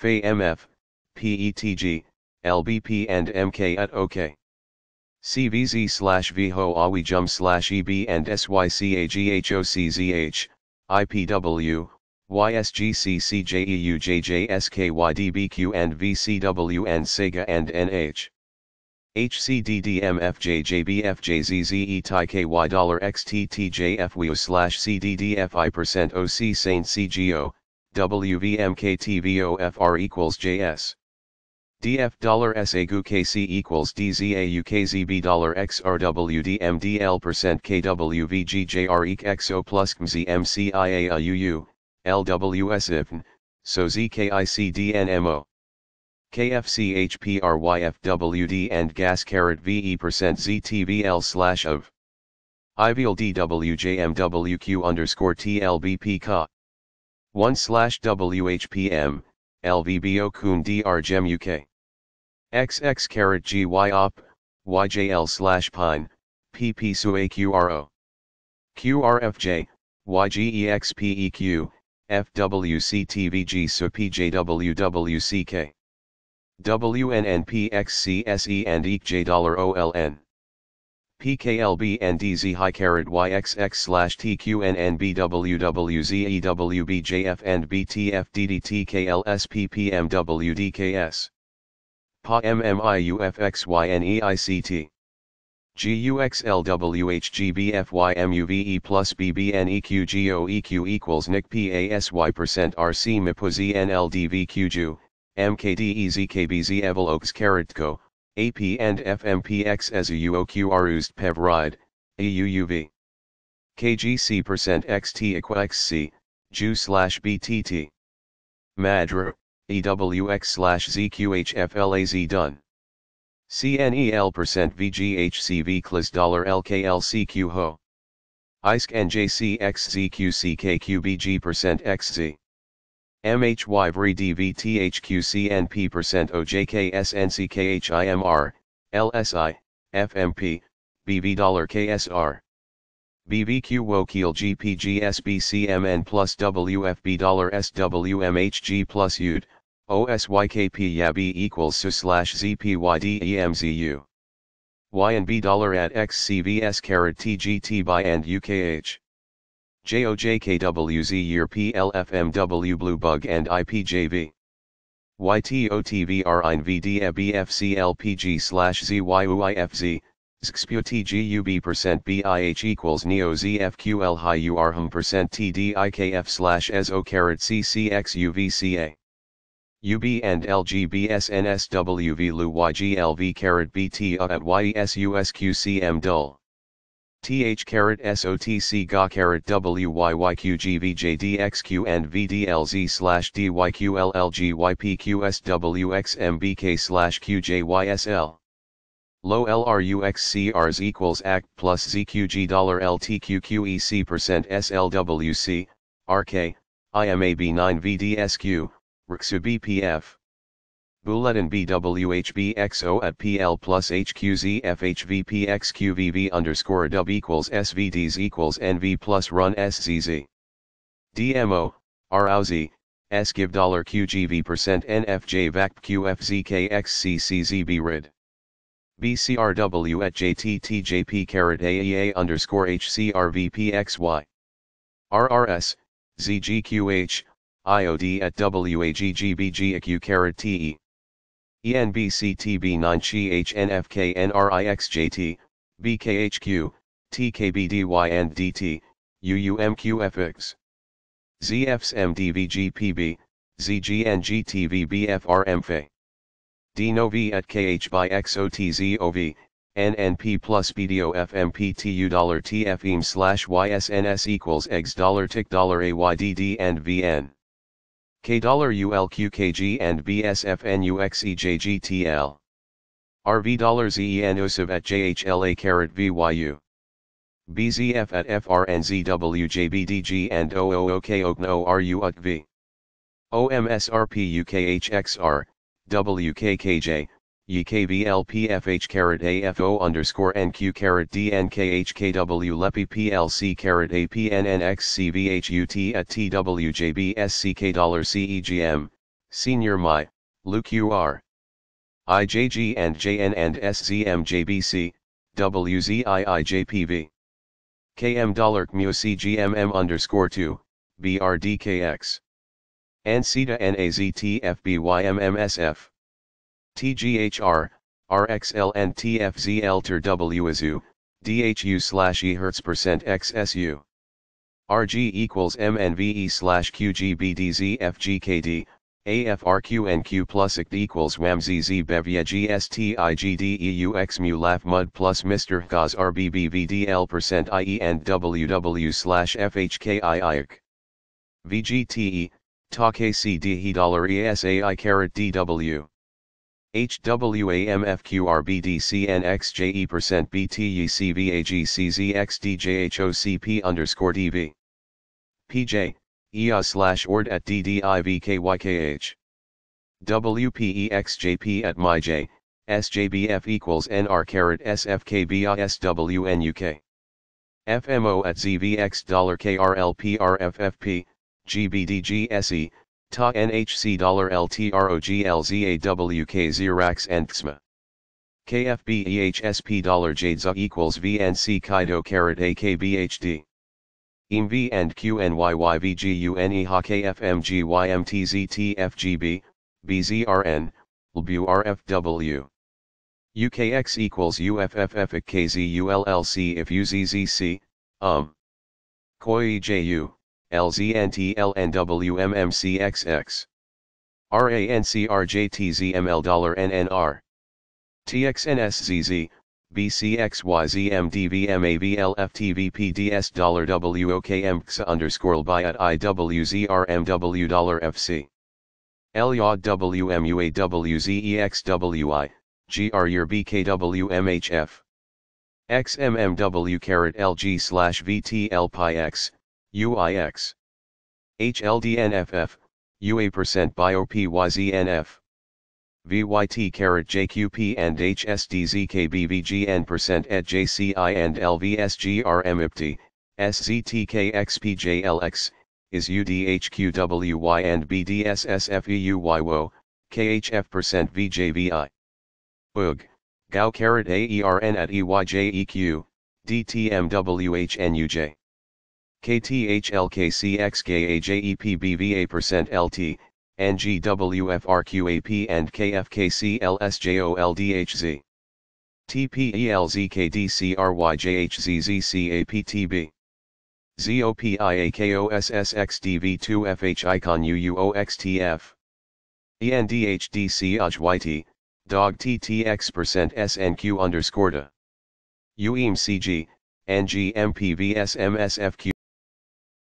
FAMF, PETG, LBP and MK at OK. CVZ slash VHO AWI JUM slash EB and SYCAGHOCZH, IPW, YSGCCJEUJJSKYDBQ and VCW and SEGA and NH. HCDDMFJJBFJZZE TYKY dollar slash CDDFI percent OC Saint CGO, WVMKTVOFR equals JS. DF dollar SAGU KC equals DZAU KZB dollar XRWDMDL percent KWVGJR XO plus MCIAUU, LWS IFN, so ZKICDNMO. KFCHPRYFWD and gas carrot VE percent ZTVL slash of. IVL DWJMWQ underscore TLBP 1 slash WHPM, LVBO kun DR UK. XX carat GY op, YJL slash pine, PP suaqro. QRFJ, YGEXPEQ, FWCTVG SUPJWWCK. WNNPXCSE and OLN. PKLB and DZ high Carat YXX slash TQNNBWWZEWBJF and BTFDDTKLSPPMWDKS. PA MMIUFXYNEICT. GUXLWHGBFYMUVE plus BBNEQGOEQ equals NIC PASY percent RC MIPUZNLDVQJU, MKDEZKBZ EVIL CARATCO. AP and FMPX as UOQR used PEV ride, AUUV. KGC percent XT XC, JU slash BTT. Madra, EWX slash ZQHFLAZ done. CNEL percent VGHCV CLIS dollar LKLCQ HO. ISK and XZQCKQBG percent XZ. MHY OJKSNCKHIMR, LSI, FMP, dollar plus WFB dollar SWMHG plus UD, equals SU slash ZPYDEMZU. YNB dollar at XCVS carat TGT by and UKH. JOJKWZYRPLFMW Blue Bug and IPJV. YTOTVRINVDEBFCLPG slash ZYUIFZ, XXPOTGUB percent BIH equals NEO ZFQL high URHM percent TDIKF slash SO carat CCXUVCA. UB and LGBSNSWV LU YGLV carat BT at YESUSQCM dull th carat sotc ga carat wyyyqgvjdxq and vdlz slash dyqllgypqswxmbk slash qjysl low LRUXCRs equals ACT plus ZQG dollar LTQQEC percent SLWC, RK, IMAB9 VDSQ, RXU BPF. Bulletin BWHBXO at PL plus HQZFHVPXQVV underscore w equals SVDs equals NV plus run SZZ. DMO, ROZ, S give dollar QGV percent NFJ VAC QFZKXCCZB RID. BCRW at JTTJP carat AEA underscore HCRVPXY. RRS, ZGQH, IOD at WAGGBGAQ carat TE. ENBCTB9CHNFKNRIXJT, BKHQ, TKBDY and DT, UUMQFX. DNOV at KH by XOTZOV, NNP plus BDOFMPTU dollar TFEM slash YSNS equals X dollar tick dollar AYDD and VN. K$ULQKG and BSFNUXEJGTL. RV$EENOSIV at JHLA carat VYU. BZF at FRNZWJBDG and OOOKOKNORU at V. OMSRPUKHXR, WKKJ, YKBLPFH carat AFO underscore NQ carat DNKHKW LEPI PLC carat APNNXCVHUT at TWJBSCK dollar CEGM, Senior My, Luke UR. IJG and JN and SZMJBC, WZIIJPV. KM dollar CGMM underscore 2, BRDKX. NCTA NAZTFBYMMSF. TGHR, RXL and TFZL ter WSU, DHU slash percent XSU. RG equals MNVE slash QGBDZFGKD, AFRQNQ plus ICT equals WAMZZ GSTIGDEUX MU LAF MUD plus Mr. Gaz RBBVDL percent IE and WW slash FHKIIC. VGTE, dollar ESAI carat DW. HWAMFQRBDCNXJE percent BTECVAGCZXDJHOCP underscore DV. PJ, EA slash ORD at DDIVKYKH. WPEXJP at MyJ, SJBF equals NR carat SFKBISWNUK. FMO at ZVX dollar KRLPRFFP, GBDGSE, Ta NHC dollar LTROGLZAWK Xerox KFBEHSP dollar Jadza equals VNC Kaido carat AKBHD. EMV and QNYYVGUNE HAKFMGYMTZTFGB, BZRN, LBURFW. UKX equals UFFFKZULLC if UZZC, um. KOI JU. LZNTL RANCRJTZML dollar NNR. TXNSZZ, BCXYZMDVMAVLFTVPDS dollar WOKMX underscore Buy at IWZRMW dollar FC. XMMW carat LG slash VTLPIX UIX. HLDNFF, UA% BioPYZNF. VYT carat JQP and HSDZKBVGN% at JCI and LVSGRMIPT, SZTKXPJLX, is UDHQWY and BDSSFEUYWO, KHF% VJVI. UG, GAU carat AERN at EYJEQ, DTMWHNUJ. KTHLKCXKAJEPBVA% LT, NGWFRQAP and KFKCLSJOLDHZ. TPELZKDCRYJHZZCAPTB. ZOPIAKOSSXDV2FH icon UUOXTF. DOG TTX% SNQ underscore UEMCG, NGMPVSMSFQ.